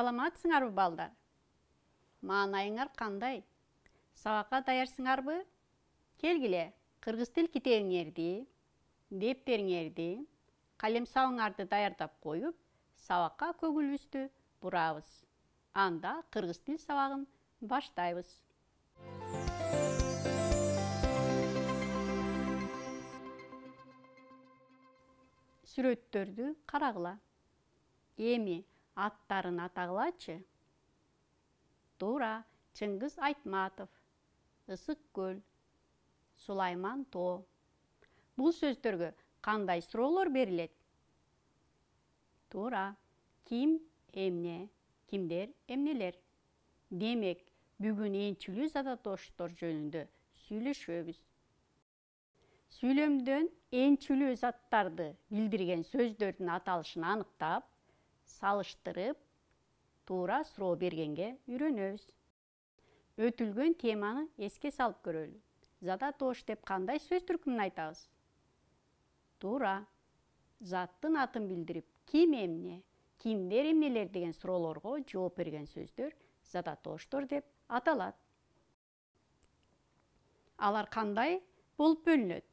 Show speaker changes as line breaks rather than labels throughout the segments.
саламатсыңарбы балдар маанайыңар кандай сабакка даярсыңарбы келгиле кыргыз тил китебиңерди дептериңерди калемсабыңарды даярдап қойып, сабаққа көңүлүбүздү бурабыз анда кыргыз тил сабагын баштайбыз сүрөттөрдү карагыла эми аттарын атағылачы тура чыңгыз айтматов көл, сулайман то. бұл сөздерге қандай сұролыр берілет тура ким эмне кимдер эмнелер демек бүгін энчилүү задатоштор жөнүндө сүйлөшөбүз сүйлөмдөн энчилүү заттарды білдірген сөздердің аталышын анықтап, салыштырып туура суроо бергенге үйрөнөбүз өтүлгөн теманы эске салып көрөлү тош деп кандай сөз түркүмүн айтабыз туура заттын атын билдирип ким эмне кимдер эмнелер деген суроолорго жооп берген сөздөр тұр деп аталат алар кандай болуп бөлүнөт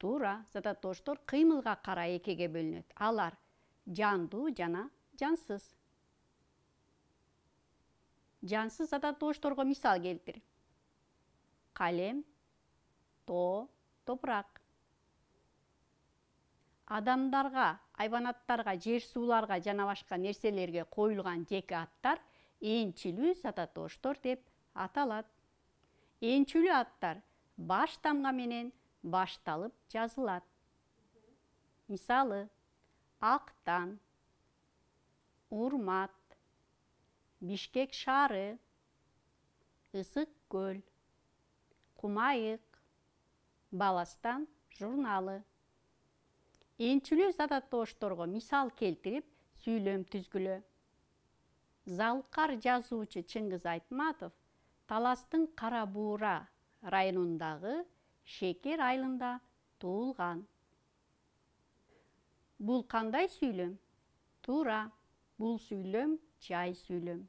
туура зататоочтор кыймылга карай экиге бөлүнөт алар жандуу жана жансыз жансыз зататоошторго мисал келтир калем тоо топурак адамдарга айбанаттарга жер сууларга жана башка нерселерге коюлган жеке аттар энчилүү заттооштор деп аталат энчилүү аттар баш тамга менен башталып жазылат мисалы актан урмат бишкек шаары ысык көл кумайык баластан журналы энчилүү зата тоошторго мисал келтирип сүйлөм түзгүлө залкар жазуучу чыңгыз айтматов таластын кара буура районундагы шекер айылында туылған бұл қандай сөйлем тура бұл сөйлем жай сөйлем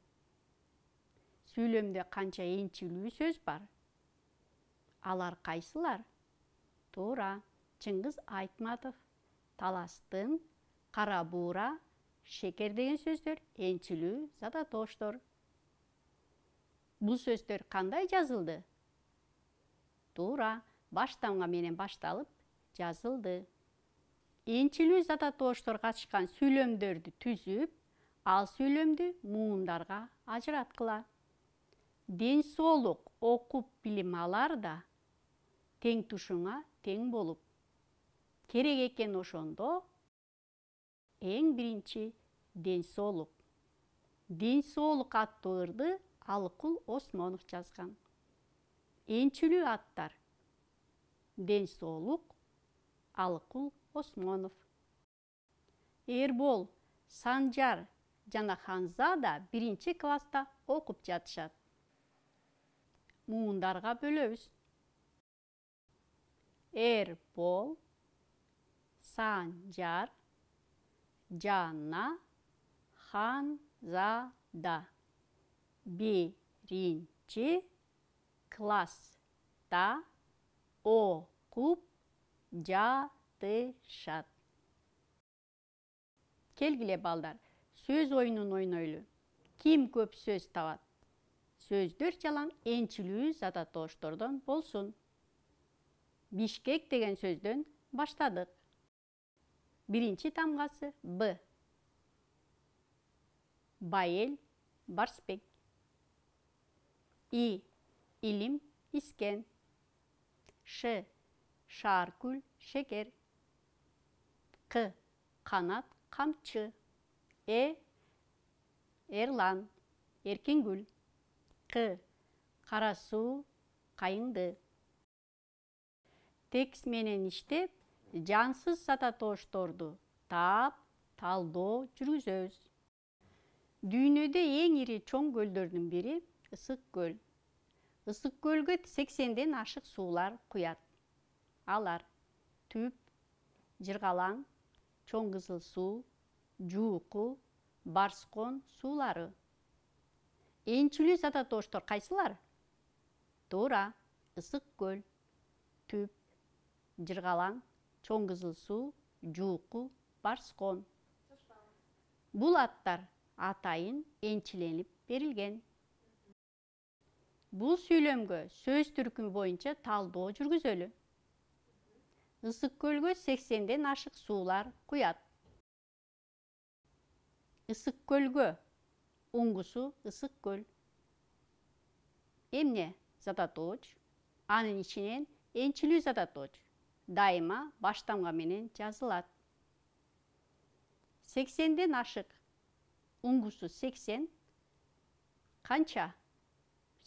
сөйлемде қанша енчилүү сөз бар алар қайсылар тура чыңгыз айтматов таластын қара бура шекер деген сөздер енчилүү задатоштор бұл сөздер қандай жазылды тура баштамга менен башталып жазылды энчилүү задатоочторга катышкан сүйлөмдөрдү түзүп ал сүйлөмдү муундарга ажыраткыла ден соолук окуп билим алар да тең тушуңа тең болуп керек экен ошондо эң биринчи ден соолук ден соолук аттуу ырды алыкул осмонов жазган энчилүү аттар ден соолук алыкул осмонов эрбол санжар жана ханзада биринчи класста окуп жатышат муундарга бөлөбүз эрбол санжар жана ханзада биринчи класста О, ты, жатышат келгіле балдар сөз ойынын ойнойлу ким көп сөз табат сөздөр жалаң энчилүү ата болсун бишкек деген сөздөн баштадык биринчи тамгасы б байел барсбек и илим искен Ш. күл шекер. К Қанат қамчы. Э. Ерлан еркенгүл. К Қарасу қайынды. Текст менен иштеп, жансыз сататошторду таап, талдоо жүргүзөбүз. Дүйнөдө эң ири чоң көлдөрдүн бири Ысык көл. 80-ден ашық суулар куят алар түп жыргалаң чонғызыл су, суу барсқон барскон суулары энчилүү зата тоштор қайсылар? туура ысык көл түп жыргалаң чонғызыл су, суу жууку барскон бул аттар атайын энчиленип берілген. Бұл сөйлемгі сөз түркін бойынша талдоо жүргізөлі. Ысык көлгө 80ден ашық суулар құят. Ысык көлгө ұңғысу ысык көл. Эмне задаточ, анын ичинен энчилүү задаточ дайыма баштамга менен жазылат. 80ден ашык унгусу 80 канча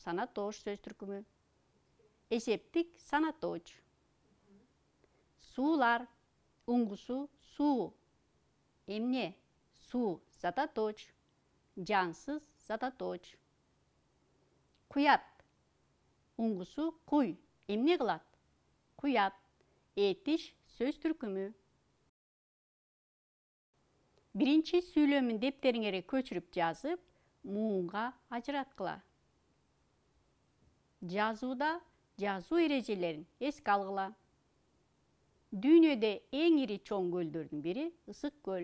санатош сөз түркімі есептік санаточ суулар уңгусу суу эмне суу зататоч жансыз зататоч куят ұңғысу құй Емне кылат куят этиш сөз түркүмү Бірінші сүйлемін дептериңерге көчүрүп жазып ажырат ажыраткыла Жазуда жазу эрежелерин эске алгыла дүйнөдө ең ири чоң көлдөрдүн бири ысык көл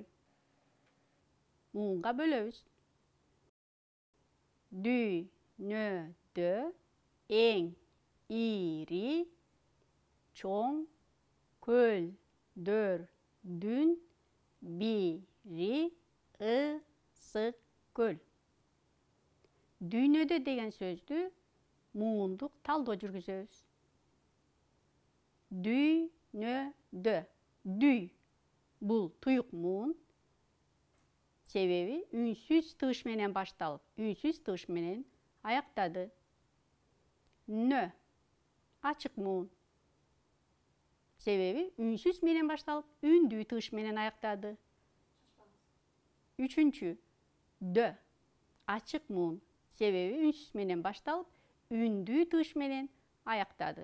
муунга бөлөбүз дүйнөдө эң ири чоң көлдердің бири ысык көл дүйнөдө деген сөзді, муундук талдоо жүргүзөбүз дүйнөдө дүй бул туюк муун себеби үнсүз тыгыш менен башталып үнсүз тыгыш менен аяктады нө ачык муун себеби үнсүз менен башталып үндүү тыгыш менен аяктады үчүнчү дө ачык муун себеби үнсүз менен башталып үндүү туш менен аяктады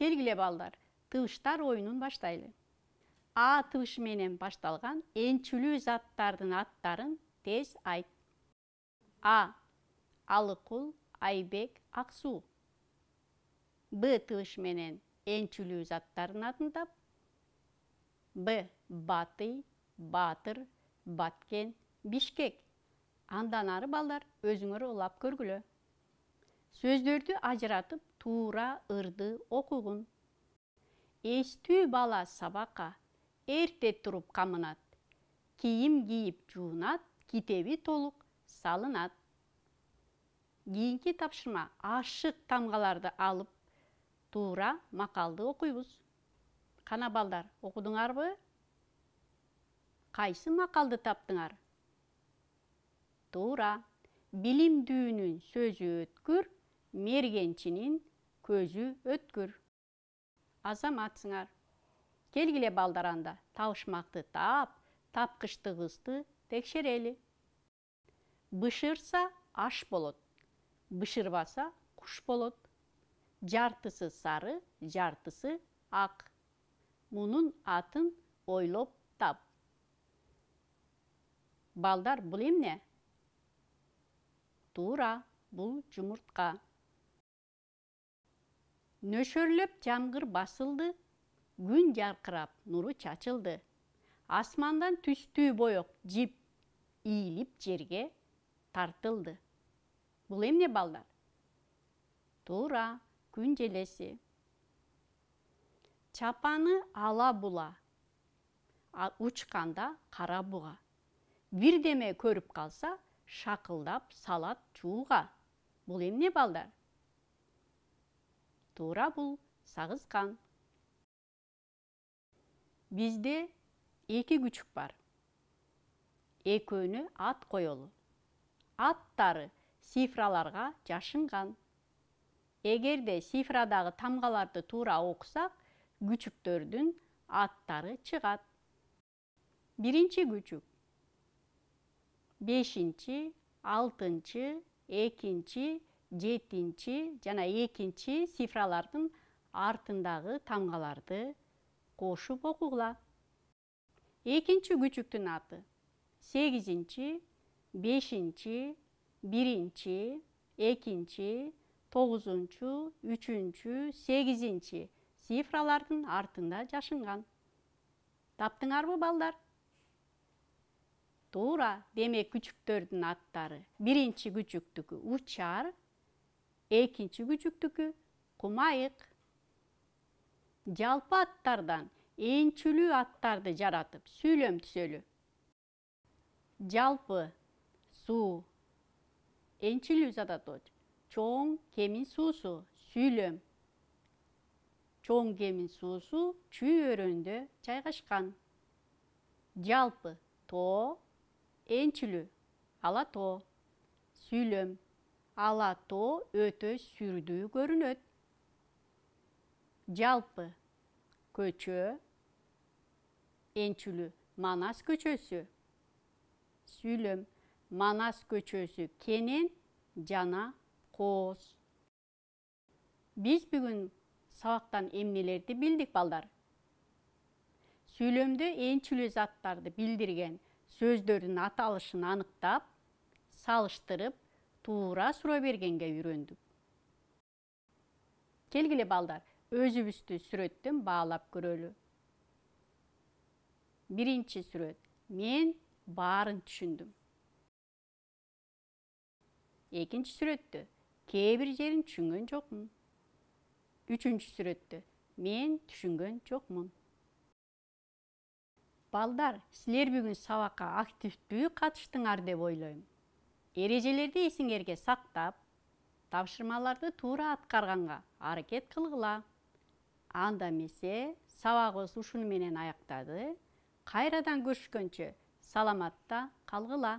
келгиле балдар тыбыштар оюнун баштайлы а тыбышы менен башталган энчүлүү заттардын аттарын тез айт а алыкул айбек аксуу б тыбышы менен энчүлүү заттардын атын тап б батый батыр баткен бишкек андан ары балдар өзүңөр улап көргүлө сөздөрдү ажыратып туура ырды окугун эстүү бала сабакка эрте туруп камынат кийим кийип жуунат китеби толук салынат кийинки тапшырма ашык тамгаларды алып туура макалды окуйбуз кана балдар окудуңарбы қайсы мақалды таптыңар туура билимдүүнүн сөзү өткүр мергенчинин көзү өткүр азаматсыңар келгіле балдар анда табышмакты таап тапкычтыгыбызды текшерелі. бышырса аш болот бышырбаса құш болот жартысы сары жартысы ақ. Мұның атын ойлоп тап балдар бұл емне тура бұл жұмыртқа Нөшірліп, жамғыр басылды күн жарқырап нұры чачылды асмандан түстүү бойық, жип ийилип жерге тартылды бұл емне балдар тура күн желеси чапаны ала була учканда қара бұға деме көріп қалса шақылдап салат жууға бұл эмне балдар Тура бұл сағыз қан бизде эки күчүк бар Екөні ат коелу аттары жашынған жашынган эгерде цифрадағы тамғаларды тура оқысақ күчүктөрдүн аттары чыгат Бірінші күчүк 5-ші, 6-ші, 2-ші, 7-ші, және 2-ші сифралардың артындағы тамғаларды қошып оқуғыла. 2-ші күчіктің аты. 8-ші, 5-ші, 1-ші, 2-ші, 9-ші, 3-ші, 8-ші сифралардың артында жашынған. Таптың арбы балдар туура демек күчүктөрдүн аттары биринчи күчүктүкү учар экинчи күчүктүкү кумайык жалпы аттардан энчүлүү аттарды жаратып сүйлөм түзөлү жалпы суу энчилүү задаточ чоң кемин суусу сүйлөм чоң кемин суусу чүй өрөөндө жайгашкан жалпы тоо энчилүү ала тоо сүйлөм ала тоо өтө сүрдүү көрүнөт жалпы көчө энчилүү манас көчөсү сүйлөм манас көчөсү кенен жана кооз биз бүгүн сабактан эмнелерди билдик балдар сүйлөмдө энчилүү заттарды билдирген сөздердің аталышын анықтап салыштырып туура суроо бергенге үйрөндүк келгиле балдар өзүбүздү сүрөттөн баалап көрөлү биринчи сүрет. мен баарын түшүндүм экинчи сүрөттө кээ бир жерин түшүнгөн жокмун үчүнчү сүрөттө мен түшүнгөн жокмун балдар сілер бүгін сабакка активдүү катыштыңар деп ойлойм Ережелерді есіңерге сақтап, тапшырмаларды туыра атқарғанға аракет қылғыла. анда месе сабагыбыз ушуну менен қайрадан кайрадан көрүшкөнчө саламатта қалғыла.